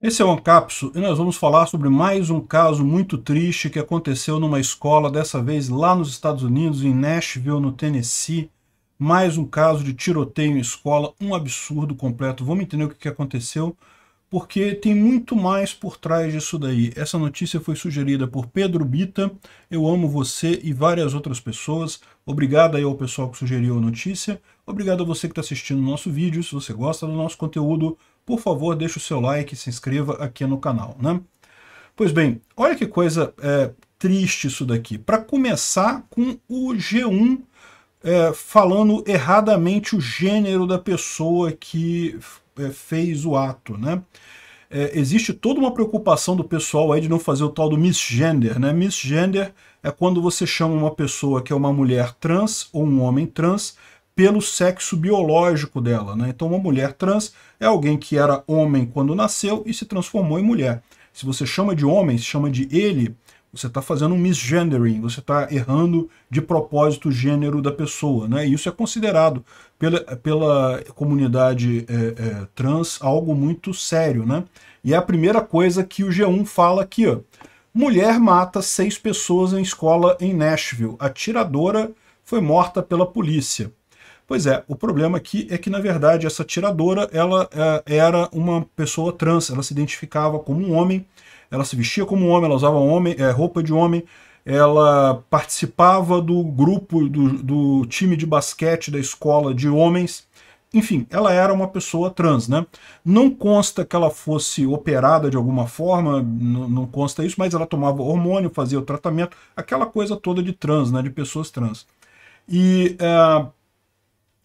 Esse é o Ancapso e nós vamos falar sobre mais um caso muito triste que aconteceu numa escola, dessa vez lá nos Estados Unidos, em Nashville, no Tennessee. Mais um caso de tiroteio em escola, um absurdo completo. Vamos entender o que aconteceu, porque tem muito mais por trás disso daí. Essa notícia foi sugerida por Pedro Bita, eu amo você e várias outras pessoas. Obrigado aí ao pessoal que sugeriu a notícia. Obrigado a você que está assistindo o nosso vídeo. Se você gosta do nosso conteúdo, por favor, deixe o seu like e se inscreva aqui no canal. Né? Pois bem, olha que coisa é, triste isso daqui. Para começar com o G1 é, falando erradamente o gênero da pessoa que é, fez o ato. Né? É, existe toda uma preocupação do pessoal aí de não fazer o tal do misgender. Né? Misgender é quando você chama uma pessoa que é uma mulher trans ou um homem trans pelo sexo biológico dela. Né? Então, uma mulher trans é alguém que era homem quando nasceu e se transformou em mulher. Se você chama de homem, se chama de ele, você está fazendo um misgendering, você está errando de propósito o gênero da pessoa. Né? E isso é considerado pela, pela comunidade é, é, trans algo muito sério. Né? E é a primeira coisa que o G1 fala aqui. Ó. Mulher mata seis pessoas em escola em Nashville. Atiradora foi morta pela polícia. Pois é, o problema aqui é que, na verdade, essa tiradora ela é, era uma pessoa trans, ela se identificava como um homem, ela se vestia como um homem, ela usava homem, é, roupa de homem, ela participava do grupo, do, do time de basquete da escola de homens, enfim, ela era uma pessoa trans, né? Não consta que ela fosse operada de alguma forma, não consta isso, mas ela tomava hormônio, fazia o tratamento, aquela coisa toda de trans, né? De pessoas trans. E é,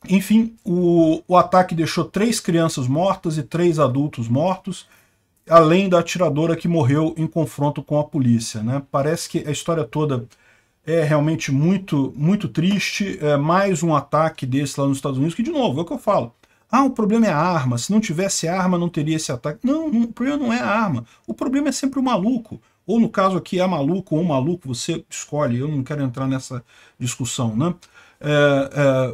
enfim, o, o ataque deixou três crianças mortas e três adultos mortos, além da atiradora que morreu em confronto com a polícia. Né? Parece que a história toda é realmente muito, muito triste. É mais um ataque desse lá nos Estados Unidos, que, de novo, é o que eu falo. Ah, o problema é a arma. Se não tivesse arma, não teria esse ataque. Não, não o problema não é a arma. O problema é sempre o maluco. Ou no caso aqui, é maluco ou maluco, você escolhe. Eu não quero entrar nessa discussão, né? É,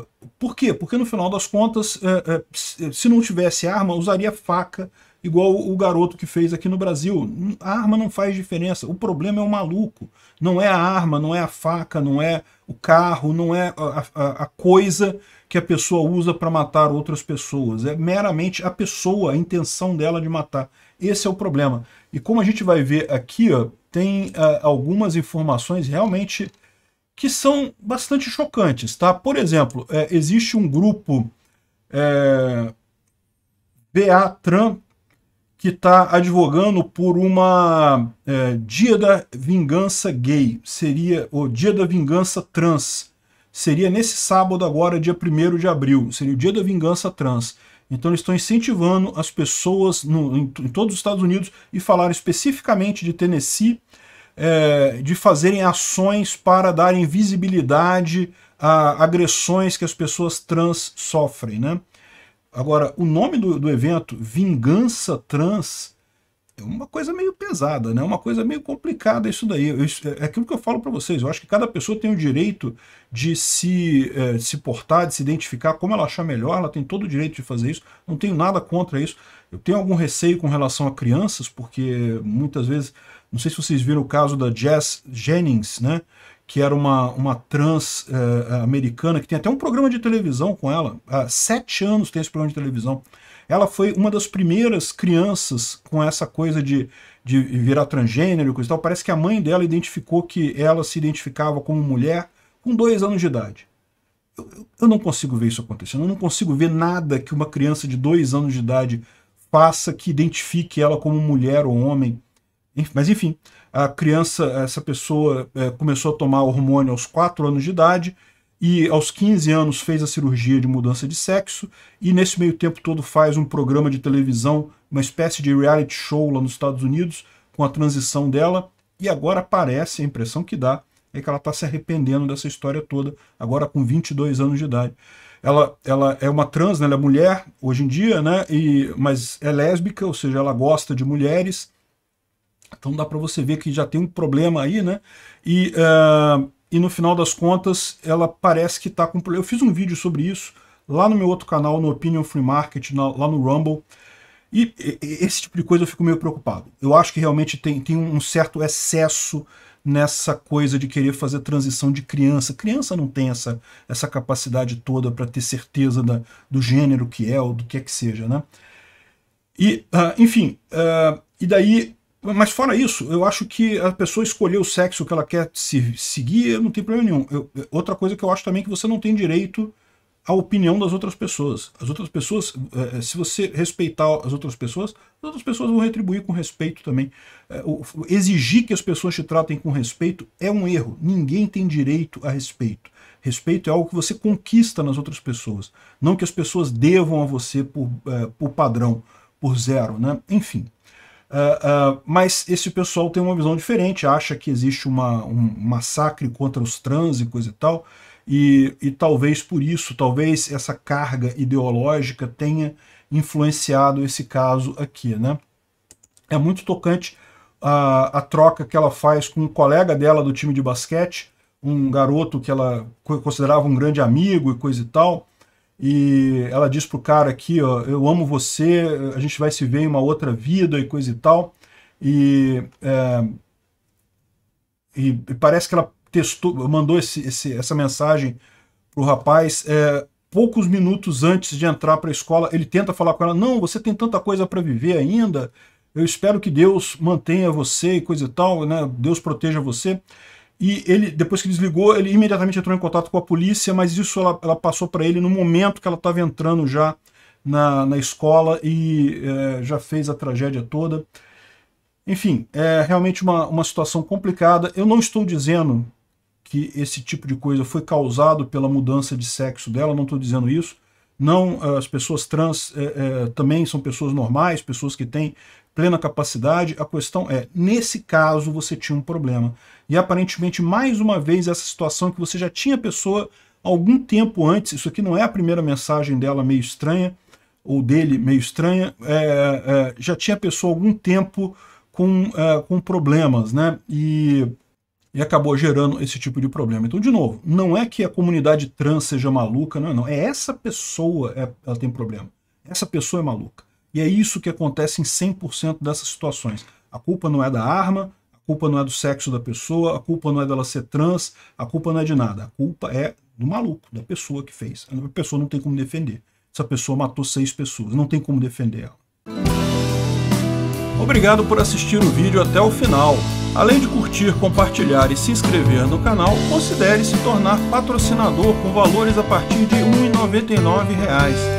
é, por quê? Porque no final das contas, é, é se não tivesse arma, usaria faca, igual o garoto que fez aqui no Brasil. A arma não faz diferença. O problema é o maluco. Não é a arma, não é a faca, não é o carro, não é a, a, a coisa que a pessoa usa para matar outras pessoas. É meramente a pessoa, a intenção dela de matar. Esse é o problema. E como a gente vai ver aqui, ó, tem uh, algumas informações realmente que são bastante chocantes. Tá? Por exemplo, é, existe um grupo é, BA Trump que está advogando por uma é, dia da vingança gay, seria o dia da vingança trans. Seria nesse sábado agora, dia 1 de abril, seria o dia da vingança trans. Então eles estão incentivando as pessoas no, em, em, todos os Estados Unidos e falaram especificamente de Tennessee, é, de fazerem ações para darem visibilidade a agressões que as pessoas trans sofrem. Né? Agora, o nome do, do evento, Vingança Trans, uma coisa meio pesada, né? Uma coisa meio complicada isso daí. Eu, é aquilo que eu falo para vocês. Eu acho que cada pessoa tem o direito de se, é, de se portar, de se identificar como ela achar melhor. Ela tem todo o direito de fazer isso. Não tenho nada contra isso. Eu tenho algum receio com relação a crianças, porque muitas vezes... Não sei se vocês viram o caso da Jess Jennings, né? Que era uma, uma trans é, americana, que tem até um programa de televisão com ela. Há sete anos tem esse programa de televisão. Ela foi uma das primeiras crianças com essa coisa de, de virar transgênero e tal. Parece que a mãe dela identificou que ela se identificava como mulher com dois anos de idade. Eu, eu não consigo ver isso acontecendo. Eu não consigo ver nada que uma criança de dois anos de idade faça que identifique ela como mulher ou homem. Mas enfim, a criança, essa pessoa eh, começou a tomar hormônio aos quatro anos de idade e aos 15 anos fez a cirurgia de mudança de sexo e nesse meio tempo todo faz um programa de televisão, uma espécie de reality show lá nos Estados Unidos com a transição dela e agora parece, a impressão que dá é que ela está se arrependendo dessa história toda, agora com 22 anos de idade. Ela, ela é uma trans, né? ela é mulher hoje em dia, né? e, mas é lésbica, ou seja, ela gosta de mulheres, então dá para você ver que já tem um problema aí, né? E uh, e no final das contas ela parece que está com problema. Eu fiz um vídeo sobre isso lá no meu outro canal, no Opinion Free Market, na, lá no Rumble, e, e, esse tipo de coisa eu fico meio preocupado. Eu acho que realmente tem, tem um certo excesso nessa coisa de querer fazer transição de criança. Criança não tem essa, essa capacidade toda para ter certeza da, do gênero que é ou do que é que seja, né? E, uh, enfim, uh, e daí mas fora isso, eu acho que a pessoa escolher o sexo que ela quer se, seguir, não tem problema nenhum. Eu, outra coisa que eu acho também é que você não tem direito à opinião das outras pessoas. As outras pessoas, é, é, se você respeitar as outras pessoas, as outras pessoas vão retribuir com respeito também. É, exigir que as pessoas te tratem com respeito é um erro. Ninguém tem direito a respeito. Respeito é algo que você conquista nas outras pessoas. Não que as pessoas devam a você por, por padrão, por zero, né? Enfim. Uh, uh, mas esse pessoal tem uma visão diferente, acha que existe uma, um massacre contra os trans e tal, e, e talvez por isso, talvez essa carga ideológica tenha influenciado esse caso aqui. Né? É muito tocante a, a troca que ela faz com um colega dela do time de basquete, um garoto que ela considerava um grande amigo e coisa e tal, e ela diz pro cara aqui, ó, eu amo você, a gente vai se ver em uma outra vida e coisa e tal. E, é, e parece que ela testou, mandou esse, esse, essa mensagem pro rapaz é, poucos minutos antes de entrar para a escola. Ele tenta falar com ela, não, você tem tanta coisa para viver ainda, eu espero que Deus mantenha você e coisa e tal, né? Deus proteja você. E ele, depois que desligou, ele imediatamente entrou em contato com a polícia, mas isso ela, ela passou para ele no momento que ela estava entrando já na, na escola e é, já fez a tragédia toda. Enfim, é realmente uma, uma situação complicada. Eu não estou dizendo que esse tipo de coisa foi causado pela mudança de sexo dela, não estou dizendo isso. Não, as pessoas trans é, é, também são pessoas normais, pessoas que têm plena capacidade, a questão é, nesse caso você tinha um problema. E aparentemente, mais uma vez, essa situação que você já tinha pessoa algum tempo antes, isso aqui não é a primeira mensagem dela meio estranha, ou dele meio estranha, é, é, já tinha pessoa algum tempo com, é, com problemas, né? E, e acabou gerando esse tipo de problema. Então, de novo, não é que a comunidade trans seja maluca, não, é, não. É essa pessoa é, ela tem problema. Essa pessoa é maluca. E é isso que acontece em 100% dessas situações. A culpa não é da arma, a culpa não é do sexo da pessoa, a culpa não é dela ser trans, a culpa não é de nada. A culpa é do maluco, da pessoa que fez. A pessoa não tem como defender. Essa pessoa matou seis pessoas, não tem como defender ela. Obrigado por assistir o vídeo até o final. Além de curtir, compartilhar e se inscrever no canal, considere se tornar patrocinador com valores a partir de R$ 1,99